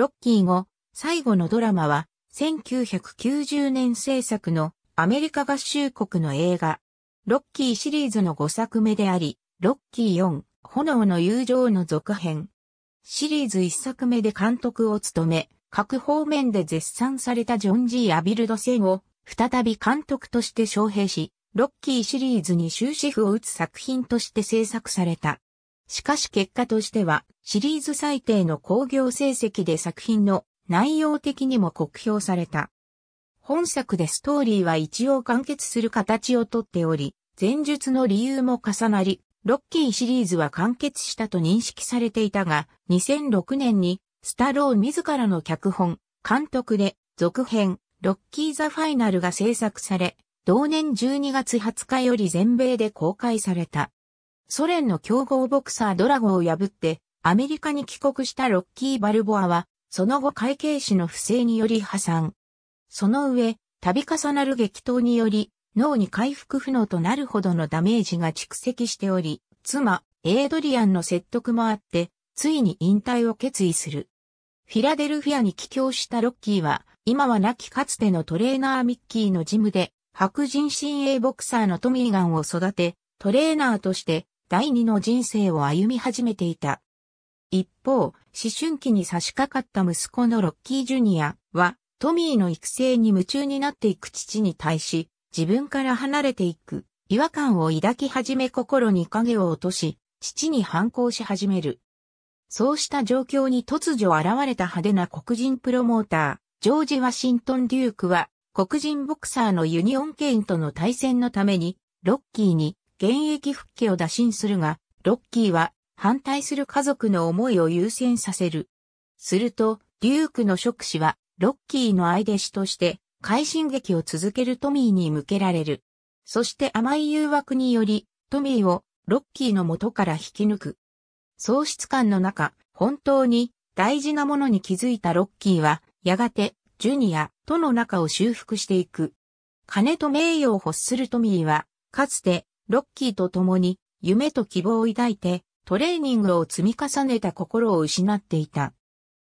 ロッキー後、最後のドラマは、1990年制作のアメリカ合衆国の映画、ロッキーシリーズの5作目であり、ロッキー4、炎の友情の続編。シリーズ1作目で監督を務め、各方面で絶賛されたジョン・ジー・アビルド戦を、再び監督として招聘し、ロッキーシリーズに終止符を打つ作品として制作された。しかし結果としては、シリーズ最低の興行成績で作品の内容的にも酷評された。本作でストーリーは一応完結する形をとっており、前述の理由も重なり、ロッキーシリーズは完結したと認識されていたが、2006年にスタロー自らの脚本、監督で続編、ロッキーザファイナルが制作され、同年12月20日より全米で公開された。ソ連の強豪ボクサードラゴを破ってアメリカに帰国したロッキー・バルボアは、その後会計士の不正により破産。その上、度重なる激闘により、脳に回復不能となるほどのダメージが蓄積しており、妻、エイドリアンの説得もあって、ついに引退を決意する。フィラデルフィアに帰郷したロッキーは、今は亡きかつてのトレーナーミッキーのジムで、白人新鋭ボクサーのトミーガンを育て、トレーナーとして第二の人生を歩み始めていた。一方、思春期に差し掛かった息子のロッキージュニアは、トミーの育成に夢中になっていく父に対し、自分から離れていく違和感を抱き始め心に影を落とし、父に反抗し始める。そうした状況に突如現れた派手な黒人プロモーター、ジョージ・ワシントン・デュークは、黒人ボクサーのユニオン・ケインとの対戦のために、ロッキーに現役復帰を打診するが、ロッキーは反対する家族の思いを優先させる。すると、デュークの職士は、ロッキーの愛弟子として、快進撃を続けるトミーに向けられる。そして甘い誘惑により、トミーをロッキーの元から引き抜く。喪失感の中、本当に大事なものに気づいたロッキーは、やがて、ジュニアとの仲を修復していく。金と名誉を欲するトミーは、かつてロッキーと共に夢と希望を抱いてトレーニングを積み重ねた心を失っていた。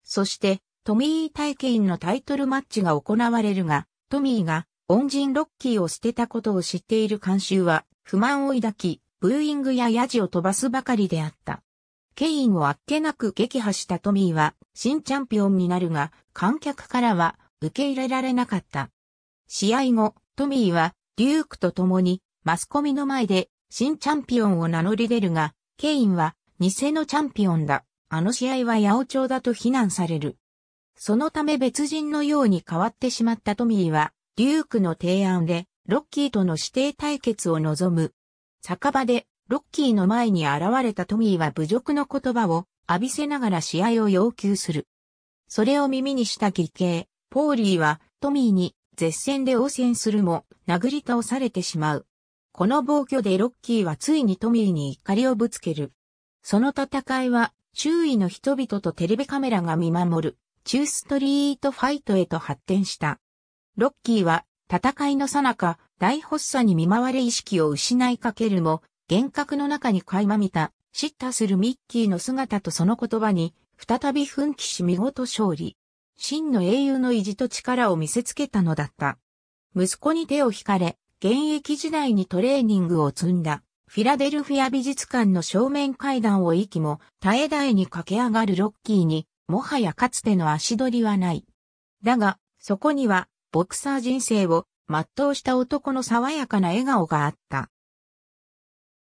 そして、トミー体験のタイトルマッチが行われるが、トミーが恩人ロッキーを捨てたことを知っている監修は不満を抱き、ブーイングやヤジを飛ばすばかりであった。ケインをあっけなく撃破したトミーは新チャンピオンになるが、観客からは受け入れられなかった。試合後、トミーはデュークと共にマスコミの前で新チャンピオンを名乗り出るが、ケインは偽のチャンピオンだ。あの試合は八百長だと非難される。そのため別人のように変わってしまったトミーは、デュークの提案で、ロッキーとの指定対決を望む。酒場で、ロッキーの前に現れたトミーは侮辱の言葉を浴びせながら試合を要求する。それを耳にした義兄、ポーリーはトミーに絶戦で応戦するも殴り倒されてしまう。この暴挙でロッキーはついにトミーに怒りをぶつける。その戦いは、周囲の人々とテレビカメラが見守る、チューストリートファイトへと発展した。ロッキーは、戦いの最中、大発作に見舞われ意識を失いかけるも、幻覚の中に垣間見た、叱咤するミッキーの姿とその言葉に、再び奮起し見事勝利。真の英雄の意地と力を見せつけたのだった。息子に手を引かれ、現役時代にトレーニングを積んだ、フィラデルフィア美術館の正面階段を行きも絶え絶えに駆け上がるロッキーに、もはやかつての足取りはない。だが、そこには、ボクサー人生を全うした男の爽やかな笑顔があった。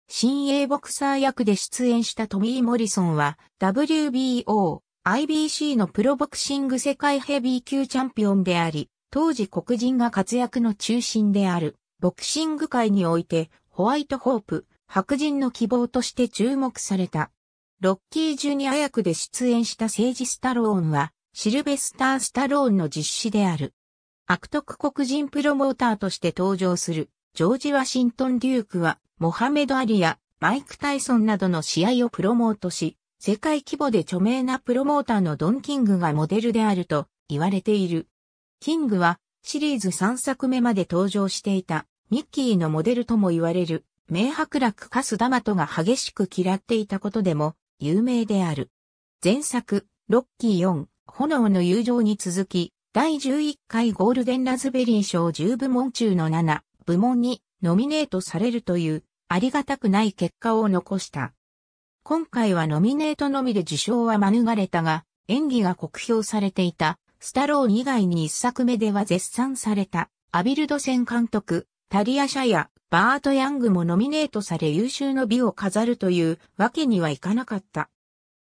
新鋭ボクサー役で出演したトミー・モリソンは、WBO、IBC のプロボクシング世界ヘビー級チャンピオンであり、当時黒人が活躍の中心である。ボクシング界において、ホワイトホープ、白人の希望として注目された。ロッキージュニア役で出演した政治スタローンは、シルベスター・スタローンの実施である。悪徳黒人プロモーターとして登場する、ジョージ・ワシントン・デュークは、モハメド・アリやマイク・タイソンなどの試合をプロモートし、世界規模で著名なプロモーターのドン・キングがモデルであると言われている。キングはシリーズ3作目まで登場していたミッキーのモデルとも言われる、名伯楽カスダマトが激しく嫌っていたことでも、有名である。前作、ロッキー4、炎の友情に続き、第11回ゴールデンラズベリー賞10部門中の7部門にノミネートされるというありがたくない結果を残した。今回はノミネートのみで受賞は免れたが、演技が酷評されていた、スタローン以外に一作目では絶賛された、アビルド戦監督、タリア・シャやバート・ヤングもノミネートされ優秀の美を飾るというわけにはいかなかった。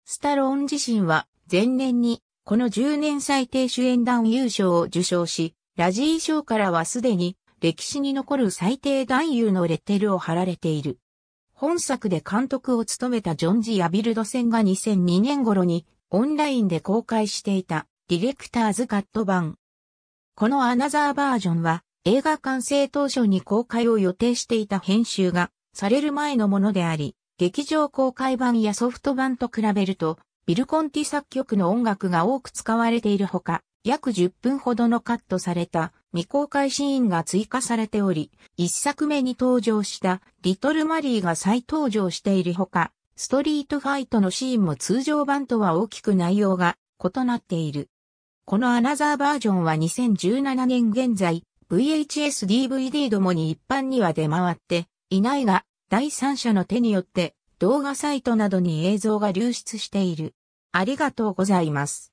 スタローン自身は前年にこの10年最低主演男優賞を受賞し、ラジー賞からはすでに歴史に残る最低男優のレッテルを貼られている。本作で監督を務めたジョン・ジ・ヤビルド戦が2002年頃にオンラインで公開していたディレクターズカット版。このアナザーバージョンは映画完成当初に公開を予定していた編集がされる前のものであり、劇場公開版やソフト版と比べると、ビルコンティ作曲の音楽が多く使われているほか、約10分ほどのカットされた未公開シーンが追加されており、一作目に登場したリトルマリーが再登場しているほか、ストリートファイトのシーンも通常版とは大きく内容が異なっている。このアナザーバージョンは2017年現在、VHS DVD どもに一般には出回っていないが、第三者の手によって動画サイトなどに映像が流出している。ありがとうございます。